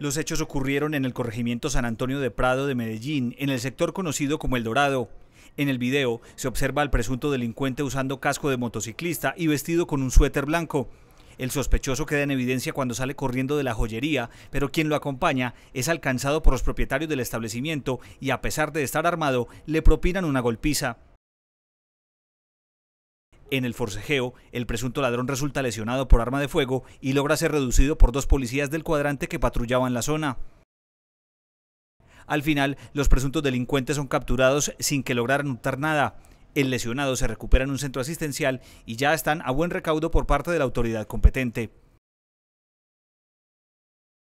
Los hechos ocurrieron en el corregimiento San Antonio de Prado de Medellín, en el sector conocido como El Dorado. En el video se observa al presunto delincuente usando casco de motociclista y vestido con un suéter blanco. El sospechoso queda en evidencia cuando sale corriendo de la joyería, pero quien lo acompaña es alcanzado por los propietarios del establecimiento y a pesar de estar armado, le propinan una golpiza. En el forcejeo, el presunto ladrón resulta lesionado por arma de fuego y logra ser reducido por dos policías del cuadrante que patrullaban la zona. Al final, los presuntos delincuentes son capturados sin que lograran notar nada. El lesionado se recupera en un centro asistencial y ya están a buen recaudo por parte de la autoridad competente.